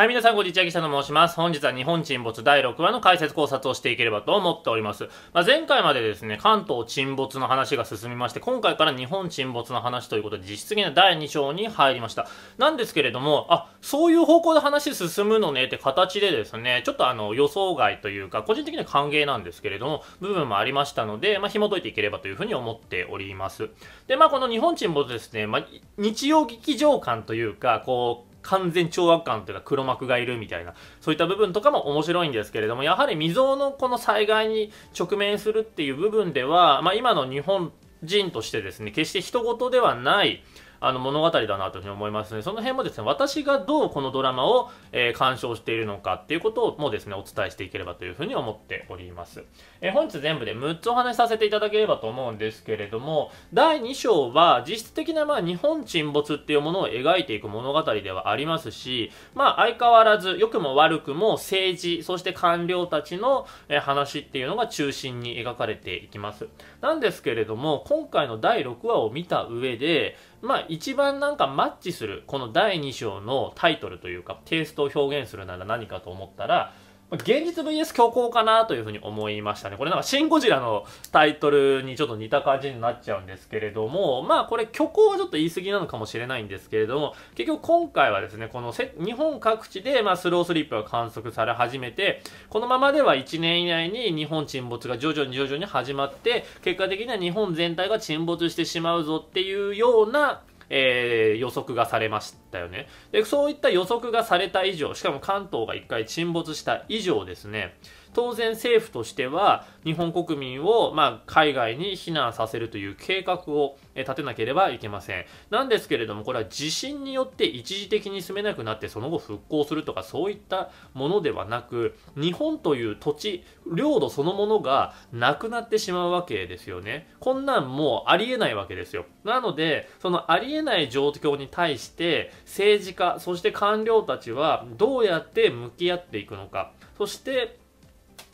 はい、皆さん、こんにちは。記者の申します。本日は日本沈没第6話の解説考察をしていければと思っております。まあ、前回までですね、関東沈没の話が進みまして、今回から日本沈没の話ということで、実質的な第2章に入りました。なんですけれども、あ、そういう方向で話進むのねって形でですね、ちょっとあの、予想外というか、個人的には歓迎なんですけれども、部分もありましたので、まあ、紐解いていければというふうに思っております。で、まあ、この日本沈没ですね、まあ、日曜劇場感というか、こう、完全超悪感というか黒幕がいるみたいな、そういった部分とかも面白いんですけれども、やはり未曾有のこの災害に直面するっていう部分では、まあ、今の日本人としてですね、決して人事ではない、あの物語だなというふうに思いますの、ね、で、その辺もですね、私がどうこのドラマを、えー、鑑賞しているのかっていうこともですね、お伝えしていければというふうに思っております。えー、本日全部で6つお話しさせていただければと思うんですけれども、第2章は実質的な、まあ、日本沈没っていうものを描いていく物語ではありますし、まあ、相変わらず良くも悪くも政治、そして官僚たちの、え話っていうのが中心に描かれていきます。なんですけれども、今回の第6話を見た上で、まあ、一番なんかマッチするこの第2章のタイトルというかテイストを表現するなら何かと思ったら現実 VS 虚構かなというふうに思いましたね。これなんかシン・ゴジラのタイトルにちょっと似た感じになっちゃうんですけれども、まあこれ虚構はちょっと言い過ぎなのかもしれないんですけれども、結局今回はですね、この日本各地でまあスロースリップが観測され始めて、このままでは1年以内に日本沈没が徐々に徐々に始まって、結果的には日本全体が沈没してしまうぞっていうようなえー、予測がされました。だよね。で、そういった予測がされた以上、しかも関東が一回沈没した以上ですね、当然政府としては日本国民をま海外に避難させるという計画を立てなければいけません。なんですけれどもこれは地震によって一時的に住めなくなってその後復興するとかそういったものではなく日本という土地領土そのものがなくなってしまうわけですよね。こんなんもうありえないわけですよ。なのでそのありえない状況に対して政治家そして官僚たちはどうやって向き合っていくのかそして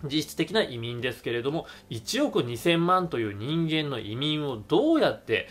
実質的な移民ですけれども1億2000万という人間の移民をどうやって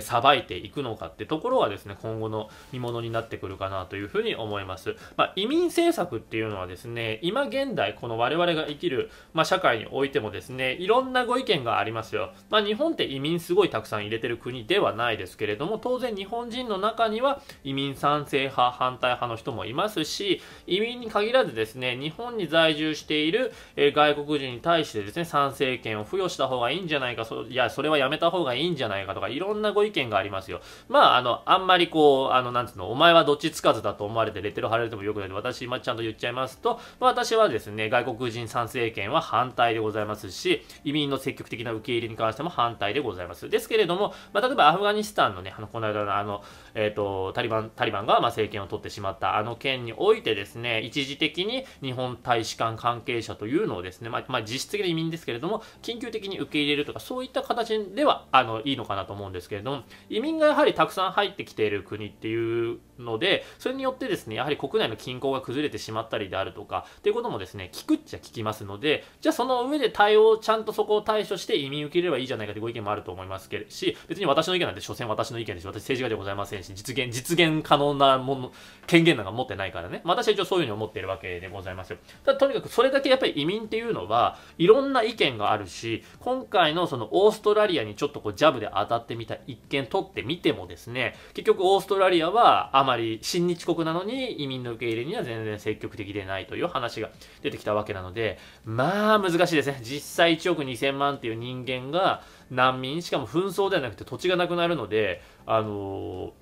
さば、えー、いていくのかってところはですね今後の見ものになってくるかなというふうに思います、まあ、移民政策っていうのはですね今現代この我々が生きる、まあ、社会においてもですねいろんなご意見がありますよ、まあ、日本って移民すごいたくさん入れてる国ではないですけれども当然日本人の中には移民賛成派反対派の人もいますし移民に限らずですね日本に在住している、えー外国人に対してですね、参政権を付与した方がいいんじゃないか、そいや、それはやめた方がいいんじゃないかとか、いろんなご意見がありますよ。まあ、あの、あんまりこう、あの、なんつうの、お前はどっちつかずだと思われて、レッテル貼られてもよくないので、私、今ちゃんと言っちゃいますと、まあ、私はですね、外国人参政権は反対でございますし、移民の積極的な受け入れに関しても反対でございます。ですけれども、まあ、例えばアフガニスタンのね、あの、この間のあの、えっ、ー、と、タリバン、タリバンが、まあ、政権を取ってしまったあの件においてですね、一時的に日本大使館関係者というのををですね、まあ、まあ、実質的な移民ですけれども、緊急的に受け入れるとか、そういった形では、あの、いいのかなと思うんですけれども、移民がやはりたくさん入ってきている国っていうので、それによってですね、やはり国内の均衡が崩れてしまったりであるとか、っていうこともですね、聞くっちゃ聞きますので、じゃあその上で対応、ちゃんとそこを対処して移民受け入れればいいじゃないかというご意見もあると思いますけれし、別に私の意見なんて、所詮私の意見ですし、私政治家でございませんし、実現、実現可能なもの、権限なんか持ってないからね。まあ、私は一応そういうふうに思っているわけでございますよ。ただとにかくそれだけやっぱり移民っていうのは、いろんな意見があるし、今回のそのオーストラリアにちょっとこうジャブで当たってみた一見取ってみてもですね、結局オーストラリアはあまり親日国なのに移民の受け入れには全然積極的でないという話が出てきたわけなので、まあ難しいですね。実際1億2000万っていう人間が難民、しかも紛争ではなくて土地がなくなるので、あのー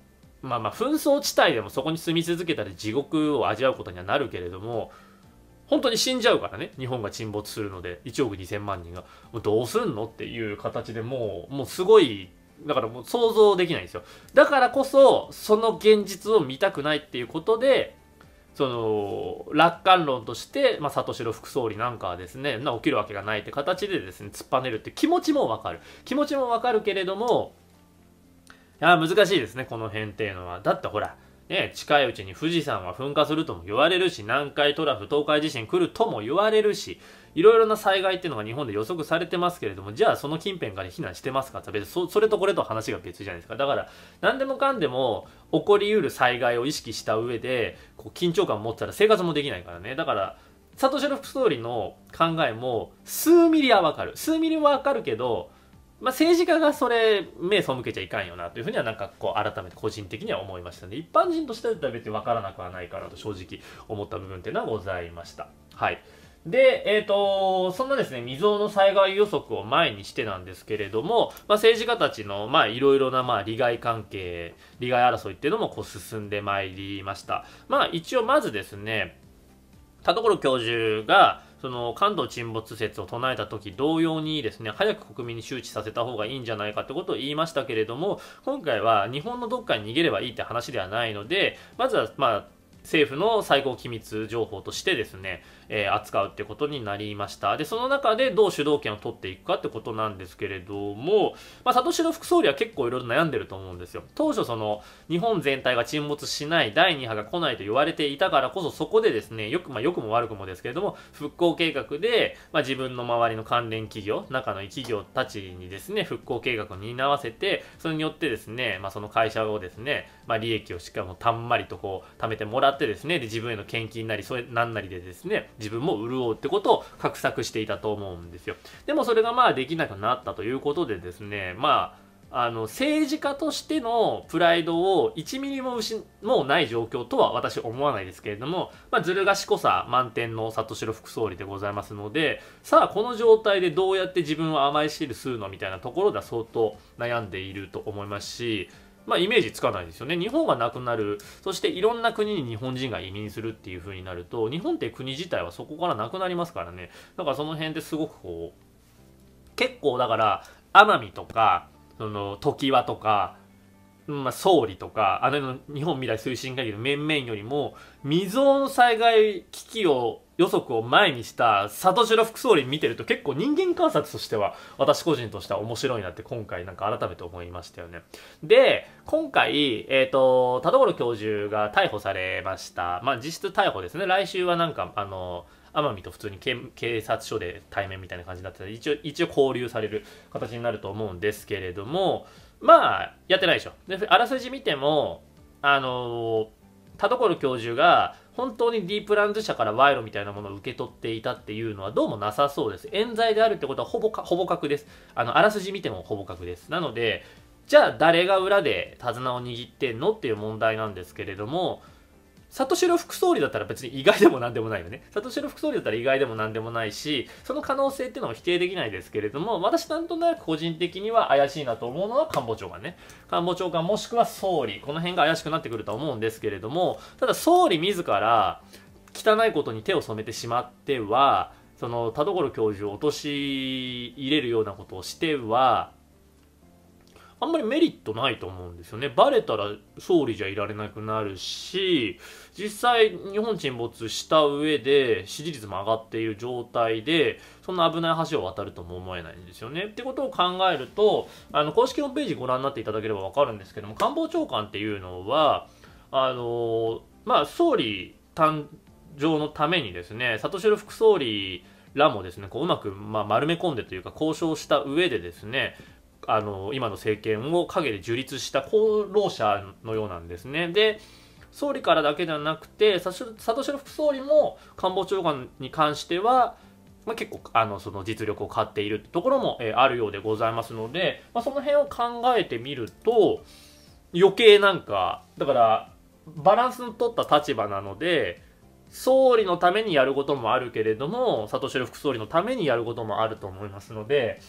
まあまあ紛争地帯でもそこに住み続けたら地獄を味わうことにはなるけれども本当に死んじゃうからね日本が沈没するので1億2000万人がもうどうすんのっていう形でもうもうすごいだからもう想像できないんですよだからこそその現実を見たくないっていうことでその楽観論として、まあ、里城副総理なんかはですね起きるわけがないって形でですね突っぱねるって気持ちもわかる気持ちもわかるけれどもや難しいですねこの辺っていうのはだってほらね、近いうちに富士山は噴火するとも言われるし、南海トラフ、東海地震来るとも言われるし、いろいろな災害っていうのが日本で予測されてますけれども、じゃあその近辺から避難してますかって別そ、それとこれと話が別じゃないですか。だから、何でもかんでも起こりうる災害を意識した上で、こう緊張感を持ったら生活もできないからね。だから、サトシェルフストーリーの考えも、数ミリはわかる。数ミリはわかるけど、まあ、政治家がそれ目背けちゃいかんよなというふうにはなんかこう改めて個人的には思いましたね一般人としてだた別に分からなくはないからと正直思った部分っていうのはございましたはいで、えっ、ー、と、そんなですね、未曾有の災害予測を前にしてなんですけれども、まあ、政治家たちの、まあ、いろいろな、まあ、利害関係、利害争いっていうのも、こう、進んでまいりました。まあ、一応、まずですね、田所教授が、その関東沈没説を唱えた時同様にですね、早く国民に周知させた方がいいんじゃないかってことを言いましたけれども、今回は日本のどっかに逃げればいいって話ではないので、まずは、まあ、政府の最高機密情報としてですね、えー、扱うってことになりました。で、その中でどう主導権を取っていくかってことなんですけれども、まあ、サトシの副総理は結構いろいろ悩んでると思うんですよ。当初その、日本全体が沈没しない第2波が来ないと言われていたからこそ、そこでですね、よく、まあ、よくも悪くもですけれども、復興計画で、まあ、自分の周りの関連企業、仲のいい企業たちにですね、復興計画を担わせて、それによってですね、まあ、その会社をですね、まあ、利益をしっかりもたんまりとこう、貯めてもらってですね、で、自分への献金なり、それなんなりでですね、自分も潤うってことを画策していたと思うんですよ。でもそれがまあできなくなったということでですね、まあ、あの、政治家としてのプライドを1ミリも失、もうない状況とは私思わないですけれども、まあ、ずる賢さ満点の里城副総理でございますので、さあ、この状態でどうやって自分を甘い汁吸うのみたいなところでは相当悩んでいると思いますし、まあ、イメージつかないですよね。日本がなくなる、そしていろんな国に日本人が移民するっていう風になると、日本って国自体はそこからなくなりますからね。だからその辺ですごくこう、結構だから、奄美とか、その、常盤とか、まあ、総理とか、あの日本未来推進会議の面々よりも、未曾有の災害危機を予測を前にした里城副総理見てると結構人間観察としては私個人としては面白いなって今回なんか改めて思いましたよね。で、今回、えっ、ー、と、田所教授が逮捕されました。まあ実質逮捕ですね。来週はなんかあの、奄美と普通に警察署で対面みたいな感じになってて、一応、一応交流される形になると思うんですけれども、まあ、やってないでしょ。で、あらすじ見ても、あの田所教授が本当にディープランズ社から賄賂みたいなものを受け取っていたっていうのはどうもなさそうです。冤罪であるってことはほぼか、ほぼ確です。あの、あらすじ見てもほぼ確です。なので、じゃあ誰が裏で手綱を握ってんのっていう問題なんですけれども、シロ副総理だったら別に意外でも何でもないよね。シロ副総理だったら意外でも何でもないし、その可能性っていうのも否定できないですけれども、私なんとなく個人的には怪しいなと思うのは官房長官ね。官房長官もしくは総理。この辺が怪しくなってくるとは思うんですけれども、ただ総理自ら汚いことに手を染めてしまっては、その田所教授を陥れるようなことをしては、あんまりメリットないと思うんですよね。バレたら総理じゃいられなくなるし、実際日本沈没した上で支持率も上がっている状態で、そんな危ない橋を渡るとも思えないんですよね。ってことを考えると、あの、公式ホームページご覧になっていただければわかるんですけども、官房長官っていうのは、あの、まあ、総理誕生のためにですね、里城副総理らもですね、こううまく、ま丸め込んでというか交渉した上でですね、あの今の政権を陰で樹立した功労者のようなんですね。で総理からだけじゃなくてサトシ副総理も官房長官に関しては、まあ、結構あのその実力を買っているところも、えー、あるようでございますので、まあ、その辺を考えてみると余計なんかだからバランスの取った立場なので総理のためにやることもあるけれどもサトシ副総理のためにやることもあると思いますので。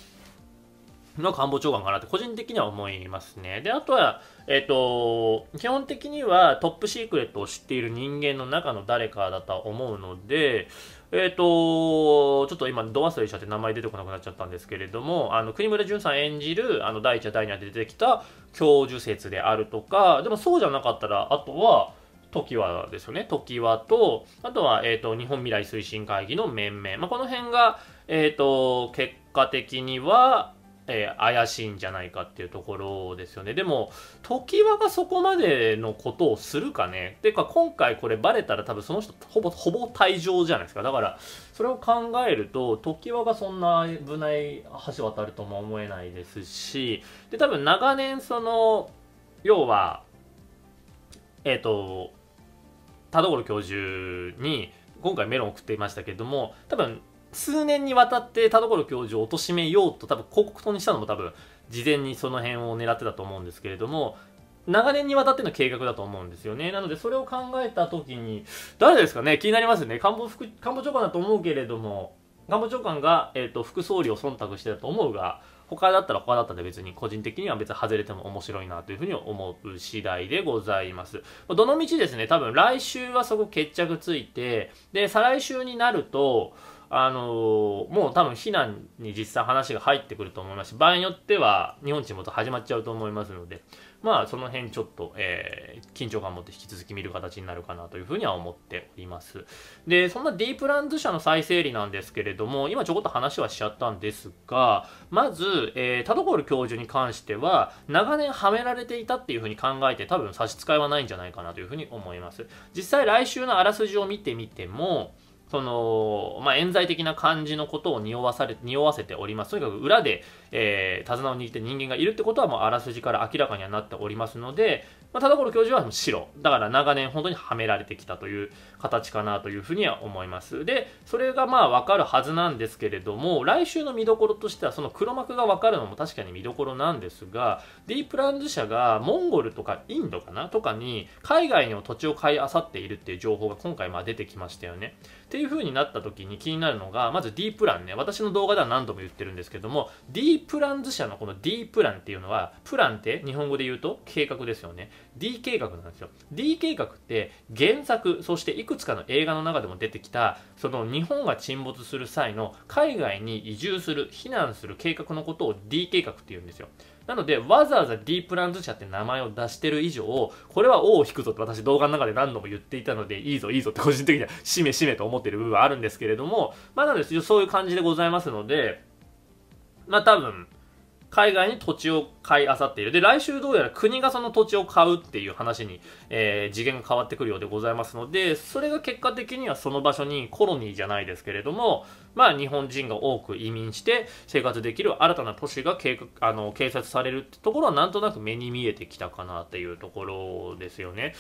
の官房長官かなって個人的には思いますね。で、あとは、えっ、ー、と、基本的にはトップシークレットを知っている人間の中の誰かだと思うので、えっ、ー、と、ちょっと今、ド忘れしちゃって名前出てこなくなっちゃったんですけれども、あの、国村淳さん演じる、あの、第一話、第二話で出てきた教授説であるとか、でもそうじゃなかったら、あとは、時はですよね。時はと、あとは、えっ、ー、と、日本未来推進会議の面々。まあ、この辺が、えっ、と、結果的には、えー、怪しいんじゃないかっていうところですよね。でも、常盤がそこまでのことをするかね。てか、今回これバレたら多分その人ほぼ、ほぼ退場じゃないですか。だから、それを考えると、常盤がそんな危ない橋渡るとも思えないですし、で、多分長年その、要は、えっ、ー、と、田所教授に、今回メロン送っていましたけども多分数年にわたって田所教授を貶めようと多分広告塔にしたのも多分事前にその辺を狙ってたと思うんですけれども長年にわたっての計画だと思うんですよね。なので、それを考えた時に、誰ですかね気になりますよね。官房副、官房長官だと思うけれども、官房長官が、えっ、ー、と、副総理を忖度してたと思うが、他だったら他だったで別に個人的には別に外れても面白いなというふうに思う次第でございます。どの道ですね、多分来週はそこ決着ついて、で、再来週になると、あのもう多分避難に実際話が入ってくると思いますし、場合によっては日本沈没始まっちゃうと思いますので、まあその辺ちょっと、えー、緊張感を持って引き続き見る形になるかなというふうには思っております。で、そんなディープランズ社の再整理なんですけれども、今ちょこっと話はしちゃったんですが、まず、えー、田所教授に関しては、長年はめられていたっていうふうに考えて多分差し支えはないんじゃないかなというふうに思います。実際来週のあらすじを見てみても、その、まあ、冤罪的な感じのことを匂わされ、匂わせております。とにかく裏で、えー、手綱を握って人間がいるってことはもうあらすじから明らかにはなっておりますので、まあ、田所教授は白だから長年本当にはめられてきたという形かなというふうには思いますでそれがまあ分かるはずなんですけれども来週の見どころとしてはその黒幕が分かるのも確かに見どころなんですが D プランズ社がモンゴルとかインドかなとかに海外にも土地を買いあさっているっていう情報が今回まあ出てきましたよねっていうふうになった時に気になるのがまず D プランね私の動画では何度も言ってるんですけども D D プランズ社のこの D プランっていうのは、プランって日本語で言うと計画ですよね。D 計画なんですよ。D 計画って原作、そしていくつかの映画の中でも出てきた、その日本が沈没する際の海外に移住する、避難する計画のことを D 計画って言うんですよ。なので、わざわざ D プランズ社って名前を出してる以上、これは王を引くぞと私動画の中で何度も言っていたので、いいぞいいぞって個人的にはしめしめと思ってる部分はあるんですけれども、まあなので、そういう感じでございますので、まあ多分、海外に土地を買いあさっている。で、来週どうやら国がその土地を買うっていう話に、えー、次元が変わってくるようでございますので、それが結果的にはその場所にコロニーじゃないですけれども、まあ日本人が多く移民して生活できる新たな都市が計画、あの、警察されるってところはなんとなく目に見えてきたかなっていうところですよね。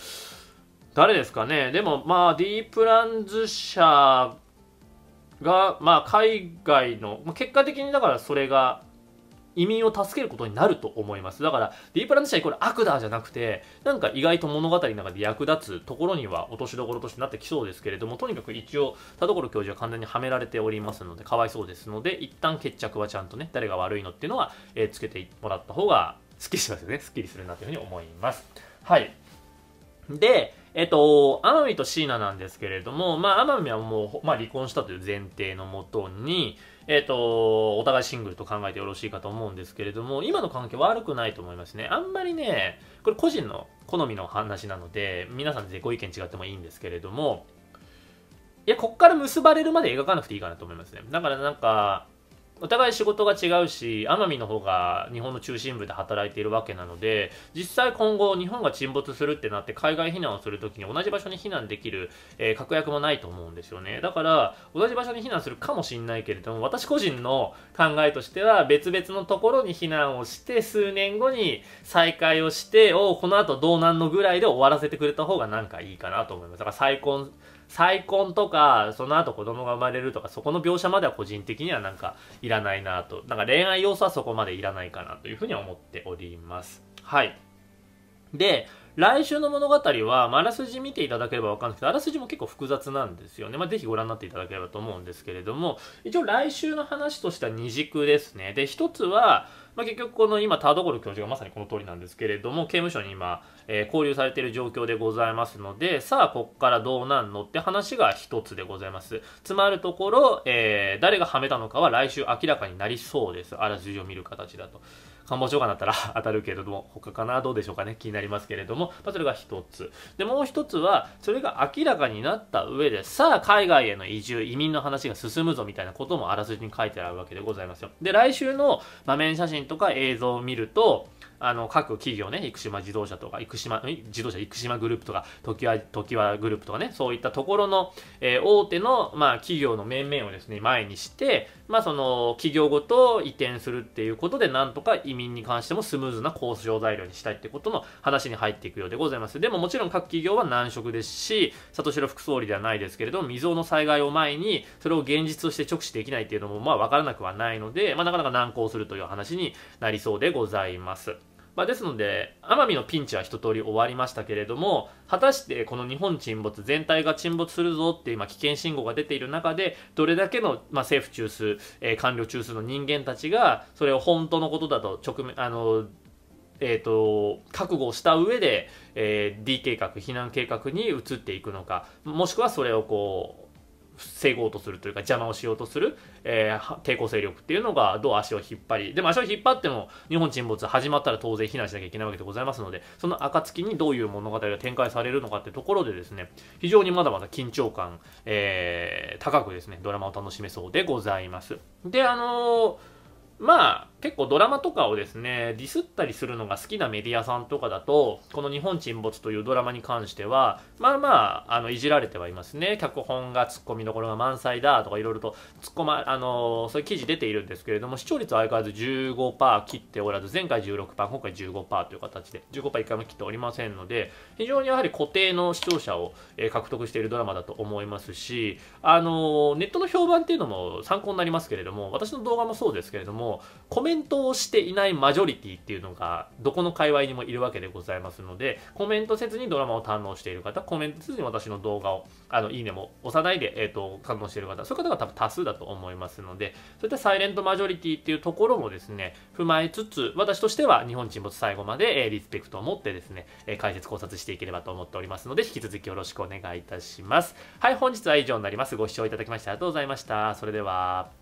誰ですかねでもまあ、ディープランズ社が、まあ、海外の、まあ、結果的にだからそれが移民を助けることになると思いますだからディープランド社イコール悪だじゃなくてなんか意外と物語の中で役立つところには落としどころとしてなってきそうですけれどもとにかく一応田所教授は完全にはめられておりますのでかわいそうですので一旦決着はちゃんとね誰が悪いのっていうのは、えー、つけてもらった方がすっきりしますよねすっきりするなというふうに思いますはいでえっと、天海と椎名なんですけれども、まあ、天海はもう、まあ、離婚したという前提のもとに、えっと、お互いシングルと考えてよろしいかと思うんですけれども、今の関係悪くないと思いますね。あんまりね、これ個人の好みの話なので、皆さんでご意見違ってもいいんですけれども、いや、こっから結ばれるまで描かなくていいかなと思いますね。だからなんか、お互い仕事が違うし奄美の方が日本の中心部で働いているわけなので実際今後日本が沈没するってなって海外避難をするときに同じ場所に避難できる、えー、確約もないと思うんですよねだから同じ場所に避難するかもしれないけれども私個人の考えとしては別々のところに避難をして数年後に再開をしてをこの後どうなんのぐらいで終わらせてくれた方がなんかいいかなと思いますだから再婚再婚とかその後子供が生まれるとかそこの描写までは個人的にはなんかいらないなとなんか恋愛要素はそこまでいらないかなというふうに思っておりますはいで来週の物語は、まあらすじ見ていただければわかるんですけど、あらすじも結構複雑なんですよね。まあ、ぜひご覧になっていただければと思うんですけれども、一応来週の話としては二軸ですね。で、一つは、まあ、結局この今田所教授がまさにこの通りなんですけれども刑務所に今、えー、交留されている状況でございますのでさあこっからどうなんのって話が一つでございますつまるところ、えー、誰がはめたのかは来週明らかになりそうですあらすじを見る形だと官房長官だったら 当たるけれども他かなどうでしょうかね気になりますけれども、まあ、それが一つでもう一つはそれが明らかになった上でさあ海外への移住移民の話が進むぞみたいなこともあらすじに書いてあるわけでございますよで来週の場面写真とか映像を見るとあの各企業ね、生島自動車とか、生島、自動車、生島グループとか、時は、時はグループとかね、そういったところの、えー、大手の、まあ、企業の面々をですね、前にして、まあ、その、企業ごと移転するっていうことで、なんとか移民に関してもスムーズな交渉材料にしたいってことの話に入っていくようでございます。でももちろん各企業は難色ですし、里城副総理ではないですけれども、未曾有の災害を前に、それを現実として直視できないっていうのも、まあ、わからなくはないので、まあ、なかなか難航するという話になりそうでございます。まあ、ですので奄美のピンチは一通り終わりましたけれども果たしてこの日本沈没全体が沈没するぞっていう、ま危険信号が出ている中でどれだけの、ま政府中枢、えー、官僚中枢の人間たちがそれを本当のことだと直面あのえーと、覚悟をした上で、えー、D 計画避難計画に移っていくのかもしくはそれをこう防ごうとするというか邪魔をしようとする、えー、抵抗勢力っていうのがどう足を引っ張りでも足を引っ張っても日本沈没始まったら当然避難しなきゃいけないわけでございますのでその暁にどういう物語が展開されるのかってところでですね非常にまだまだ緊張感、えー、高くですねドラマを楽しめそうでございますであのー、まあ結構ドラマとかをですね、ディスったりするのが好きなメディアさんとかだと、この日本沈没というドラマに関しては、まあまあ、あの、いじられてはいますね。脚本が突っ込みどころが満載だとかいろいろと突っ込ま、あの、そういう記事出ているんですけれども、視聴率は相変わらず15%切っておらず、前回16%、今回15%という形で、15%一回も切っておりませんので、非常にやはり固定の視聴者を獲得しているドラマだと思いますし、あの、ネットの評判っていうのも参考になりますけれども、私の動画もそうですけれども、コメメントをしていないマジョリティっていうのが、どこの界隈にもいるわけでございますので、コメントせずにドラマを堪能している方、コメントせずに私の動画を、あの、いいねも押さないで、えっ、ー、と、堪能している方、そういう方が多分多数だと思いますので、そういったサイレントマジョリティっていうところもですね、踏まえつつ、私としては日本沈没最後まで、えー、リスペクトを持ってですね、えー、解説考察していければと思っておりますので、引き続きよろしくお願いいたします。はい、本日は以上になります。ご視聴いただきましてありがとうございました。それでは、